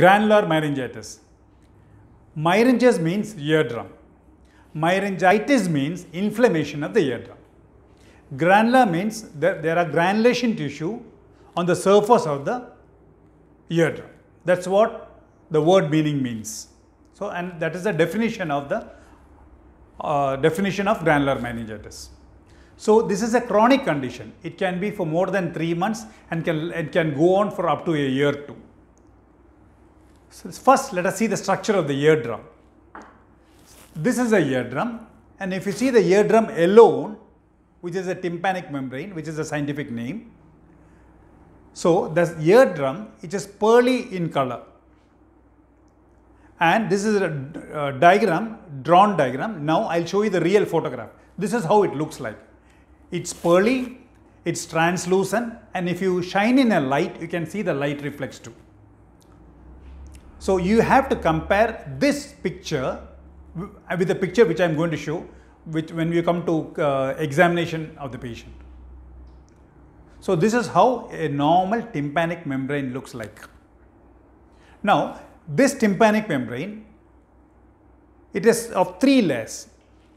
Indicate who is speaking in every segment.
Speaker 1: Granular Myringitis Myringes means eardrum. Myringitis means inflammation of the eardrum. Granular means that there are granulation tissue on the surface of the eardrum. That's what the word meaning means. So, and that is the definition of the uh, definition of granular meningitis. So, this is a chronic condition. It can be for more than 3 months and can, it can go on for up to a year too. So first let us see the structure of the eardrum. This is the eardrum and if you see the eardrum alone which is a tympanic membrane which is a scientific name. So the eardrum it is pearly in color and this is a, a diagram drawn diagram. Now I will show you the real photograph. This is how it looks like. It's pearly, it's translucent and if you shine in a light you can see the light reflects too. So you have to compare this picture with the picture which I am going to show which when we come to uh, examination of the patient. So this is how a normal tympanic membrane looks like. Now this tympanic membrane, it is of three layers,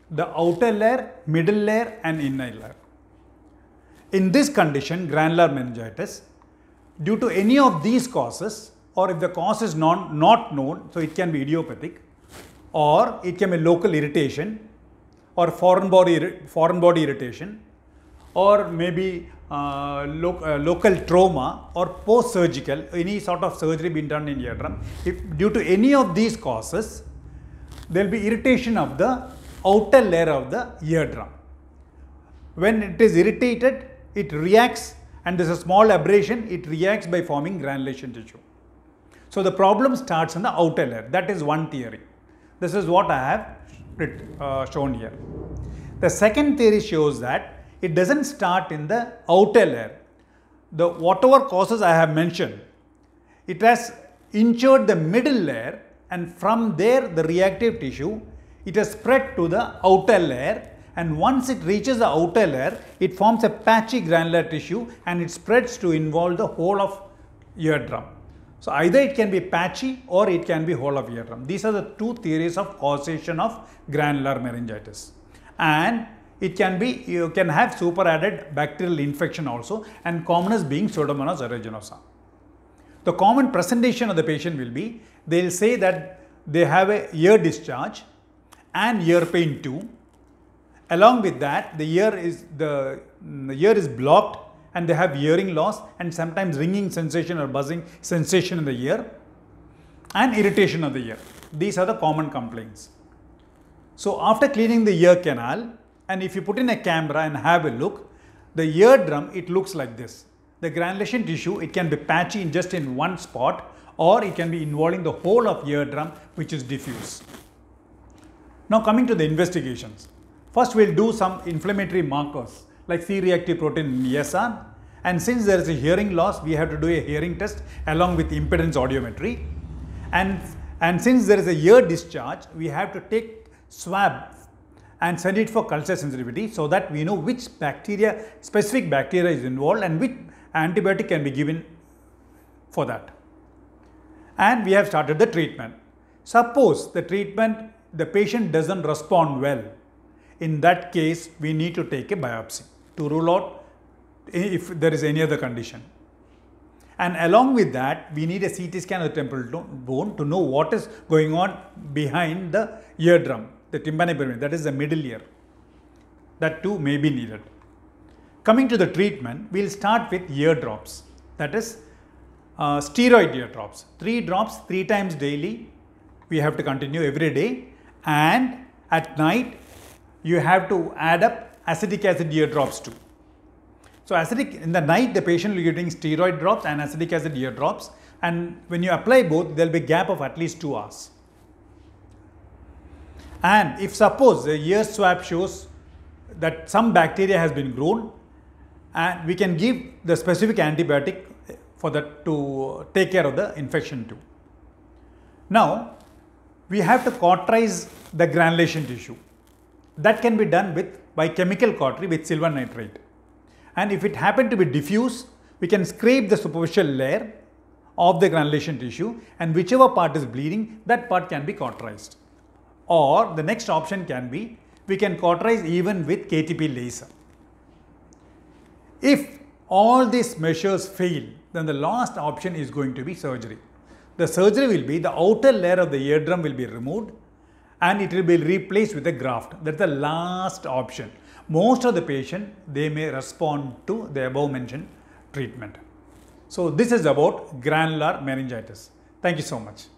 Speaker 1: the outer layer, middle layer and inner layer. In this condition, granular meningitis, due to any of these causes, or if the cause is non, not known, so it can be idiopathic, or it can be local irritation, or foreign body, foreign body irritation, or maybe uh, lo uh, local trauma, or post-surgical, any sort of surgery being done in eardrum. If due to any of these causes, there will be irritation of the outer layer of the eardrum. When it is irritated, it reacts and there is a small abrasion, it reacts by forming granulation tissue. So the problem starts in the outer layer. That is one theory. This is what I have uh, shown here. The second theory shows that it doesn't start in the outer layer. The whatever causes I have mentioned, it has injured the middle layer and from there the reactive tissue, it has spread to the outer layer and once it reaches the outer layer, it forms a patchy granular tissue and it spreads to involve the whole of eardrum. So either it can be patchy or it can be whole of eardrum. These are the two theories of causation of granular meningitis. And it can be, you can have superadded bacterial infection also and commonest being Pseudomonas aeruginosa. The common presentation of the patient will be, they will say that they have a ear discharge and ear pain too. Along with that, the ear is, the, the ear is blocked and they have hearing loss and sometimes ringing sensation or buzzing sensation in the ear and irritation of the ear. These are the common complaints. So after cleaning the ear canal and if you put in a camera and have a look, the eardrum it looks like this. The granulation tissue it can be patchy in just in one spot or it can be involving the whole of eardrum which is diffuse. Now coming to the investigations. First we'll do some inflammatory markers like C-reactive protein in ESR. And since there is a hearing loss, we have to do a hearing test along with impedance audiometry. And, and since there is a ear discharge, we have to take swab and send it for culture sensitivity so that we know which bacteria, specific bacteria is involved and which antibiotic can be given for that. And we have started the treatment. Suppose the treatment, the patient doesn't respond well. In that case, we need to take a biopsy to rule out if there is any other condition. And along with that, we need a CT scan of the temporal bone to know what is going on behind the eardrum, the tympanic pyramid, that is the middle ear. That too may be needed. Coming to the treatment, we will start with ear drops, that is uh, steroid ear drops. Three drops, three times daily, we have to continue every day and at night you have to add up acetic acid drops too. So acetic, in the night the patient will be getting steroid drops and acetic acid drops, and when you apply both there will be a gap of at least 2 hours. And if suppose the ear swab shows that some bacteria has been grown and we can give the specific antibiotic for that to take care of the infection too. Now we have to cauterize the granulation tissue. That can be done with by chemical cautery with silver nitrate. And if it happened to be diffuse, we can scrape the superficial layer of the granulation tissue and whichever part is bleeding, that part can be cauterized. Or the next option can be, we can cauterize even with KTP laser. If all these measures fail, then the last option is going to be surgery. The surgery will be the outer layer of the eardrum will be removed and it will be replaced with a graft. That's the last option. Most of the patient, they may respond to the above mentioned treatment. So this is about granular meningitis. Thank you so much.